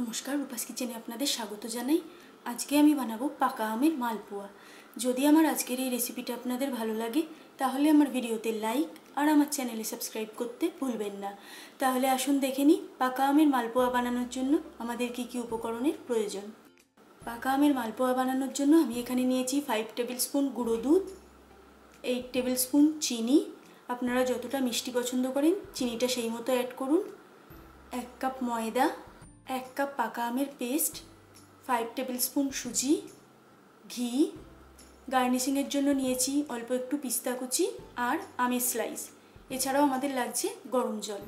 নমস্কার রূপাস কিচেনে আপনাদের স্বাগত জানাই আজকে আমি বানাবো পাকা আমের মালপোয়া যদি আমার আজকের এই রেসিপিটা আপনাদের ভালো লাগে তাহলে আমার ভিডিওতে লাইক আর আমার চ্যানেলে সাবস্ক্রাইব করতে ভুলবেন না তাহলে আসুন দেখে নিই পাকা আমের মালপোয়া বানানোর জন্য আমাদের কি কি উপকরণের প্রয়োজন পাকা আমের মালপোয়া বানানোর জন্য আমি এখানে নিয়েছি ফাইভ টেবিল স্পুন গুঁড়ো দুধ এইট টেবিল স্পুন চিনি আপনারা যতটা মিষ্টি পছন্দ করেন চিনিটা সেই মতো অ্যাড করুন এক কাপ ময়দা এক কাপ পাকা আমের পেস্ট ফাইভ টেবিল স্পুন সুজি ঘি গার্নিশিংয়ের জন্য নিয়েছি অল্প একটু পিস্তা কুচি আর আমের স্লাইস এছাড়াও আমাদের লাগছে গরম জল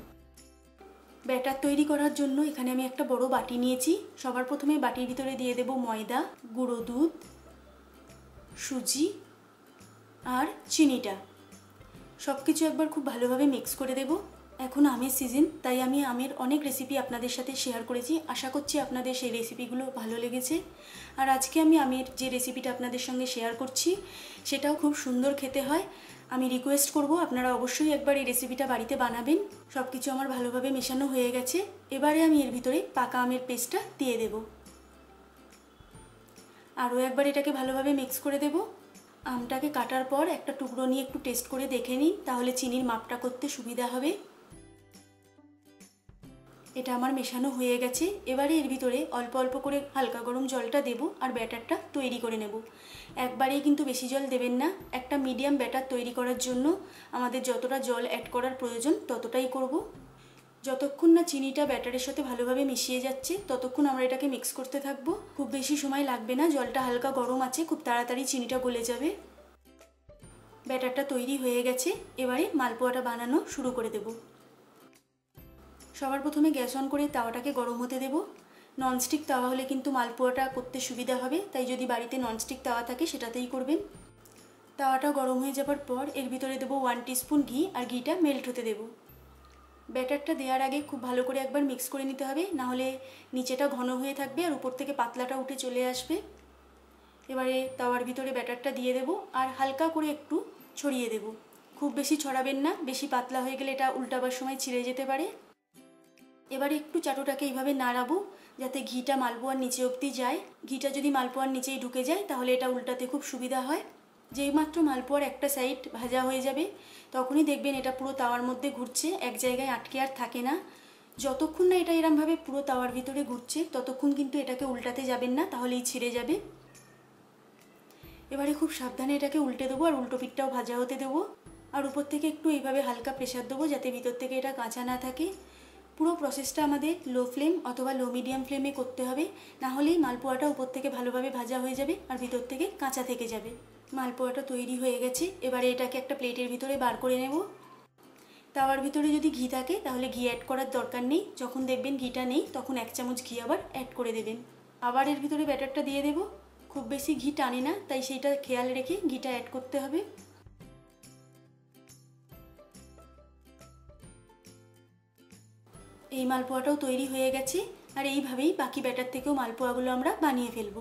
ব্যাটার তৈরি করার জন্য এখানে আমি একটা বড় বাটি নিয়েছি সবার প্রথমে বাটির ভিতরে দিয়ে দেব ময়দা গুঁড়ো দুধ সুজি আর চিনিটা সব কিছু একবার খুব ভালোভাবে মিক্স করে দেবো এখন আমের সিজন তাই আমি আমের অনেক রেসিপি আপনাদের সাথে শেয়ার করেছি আশা করছি আপনাদের সেই রেসিপিগুলো ভালো লেগেছে আর আজকে আমি আমের যে রেসিপিটা আপনাদের সঙ্গে শেয়ার করছি সেটাও খুব সুন্দর খেতে হয় আমি রিকোয়েস্ট করব আপনারা অবশ্যই একবার এই রেসিপিটা বাড়িতে বানাবেন সব কিছু আমার ভালোভাবে মেশানো হয়ে গেছে এবারে আমি এর ভিতরে পাকা আমের পেস্টটা দিয়ে দেব আরও একবার এটাকে ভালোভাবে মিক্স করে দেব আমটাকে কাটার পর একটা টুকরো নিয়ে একটু টেস্ট করে দেখে নিই তাহলে চিনির মাপটা করতে সুবিধা হবে এটা আমার মেশানো হয়ে গেছে এবারে এর ভিতরে অল্প অল্প করে হালকা গরম জলটা দেব আর ব্যাটারটা তৈরি করে নেব একবারেই কিন্তু বেশি জল দেবেন না একটা মিডিয়াম ব্যাটার তৈরি করার জন্য আমাদের যতটা জল অ্যাড করার প্রয়োজন ততটাই করব যতক্ষণ না চিনিটা ব্যাটারের সাথে ভালোভাবে মিশিয়ে যাচ্ছে ততক্ষণ আমরা এটাকে মিক্স করতে থাকবো খুব বেশি সময় লাগবে না জলটা হালকা গরম আছে খুব তাড়াতাড়ি চিনিটা গলে যাবে ব্যাটারটা তৈরি হয়ে গেছে এবারে মালপোয়াটা বানানো শুরু করে দেবো সবার প্রথমে গ্যাস অন করে তাওয়াটাকে গরম হতে দেবো ননস্টিক তাওয়া হলে কিন্তু মালপোয়াটা করতে সুবিধা হবে তাই যদি বাড়িতে ননস্টিক তাওয়া থাকে সেটাতেই করবেন তাওয়াটা গরম হয়ে যাবার পর এর ভিতরে দেবো ওয়ান টিস্পুন ঘি আর ঘিটা মেল্ট হতে দেবো ব্যাটারটা দেওয়ার আগে খুব ভালো করে একবার মিক্স করে নিতে হবে নাহলে নিচেটা ঘন হয়ে থাকবে আর উপর থেকে পাতলাটা উঠে চলে আসবে এবারে তাওয়ার ভিতরে ব্যাটারটা দিয়ে দেব আর হালকা করে একটু ছড়িয়ে দেব খুব বেশি ছড়াবেন না বেশি পাতলা হয়ে গেলে এটা উল্টাবার সময় ছিঁড়ে যেতে পারে এবারে একটু চাটুটাকে এইভাবে নাড়াবো যাতে ঘিটা মালপোয়ার নিচে অবধি যায় ঘিটা যদি মালপোয়ার নিচেই ঢুকে যায় তাহলে এটা উল্টাতে খুব সুবিধা হয় যেই মাত্র মালপোয়ার একটা সাইড ভাজা হয়ে যাবে তখনই দেখবেন এটা পুরো তাওয়ার মধ্যে ঘুরছে এক জায়গায় আটকে আর থাকে না যতক্ষণ না এটা এরমভাবে পুরো তাওয়ার ভিতরে ঘুরছে ততক্ষণ কিন্তু এটাকে উল্টাতে যাবেন না তাহলেই ছিঁড়ে যাবে এবারে খুব সাবধানে এটাকে উল্টে দেবো আর উল্টো পিঠটাও ভাজা হতে দেবো আর উপর থেকে একটু এইভাবে হালকা প্রেশার দেবো যাতে ভিতর থেকে এটা কাঁচা না থাকে পুরো প্রসেসটা আমাদের লো ফ্লেম অথবা লো মিডিয়াম ফ্লেমে করতে হবে না মালপোয়াটা উপর থেকে ভালোভাবে ভাজা হয়ে যাবে আর ভিতর থেকে কাঁচা থেকে যাবে মালপোয়াটা তৈরি হয়ে গেছে এবারে এটাকে একটা প্লেটের ভিতরে বার করে নেব তাওয়ার ভিতরে যদি ঘি থাকে তাহলে ঘি অ্যাড করার দরকার নেই যখন দেখবেন ঘিটা নেই তখন এক চামচ ঘি আবার অ্যাড করে দেবেন আবার এর ভিতরে ব্যাটারটা দিয়ে দেব খুব বেশি ঘি টানে না তাই সেইটা খেয়াল রেখে ঘিটা অ্যাড করতে হবে এই মালপোয়াটাও তৈরি হয়ে গেছে আর এইভাবেই বাকি ব্যাটার থেকেও মালপোয়াগুলো আমরা বানিয়ে ফেলব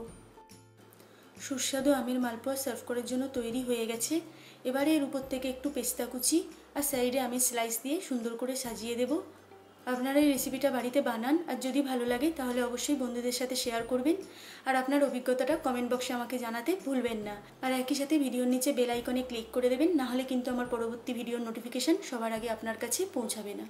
সুস্বাদু আমের মালপোয়া সার্ভ করার জন্য তৈরি হয়ে গেছে এবারে এর উপর থেকে একটু পেস্তা কুচি আর সাইডে আমি স্লাইস দিয়ে সুন্দর করে সাজিয়ে দেব আপনারা এই রেসিপিটা বাড়িতে বানান আর যদি ভালো লাগে তাহলে অবশ্যই বন্ধুদের সাথে শেয়ার করবেন আর আপনার অভিজ্ঞতাটা কমেন্ট বক্সে আমাকে জানাতে ভুলবেন না আর একই সাথে ভিডিওর নিচে বেল আইকনে ক্লিক করে দেবেন নাহলে কিন্তু আমার পরবর্তী ভিডিওর নোটিফিকেশান সবার আগে আপনার কাছে পৌঁছাবে না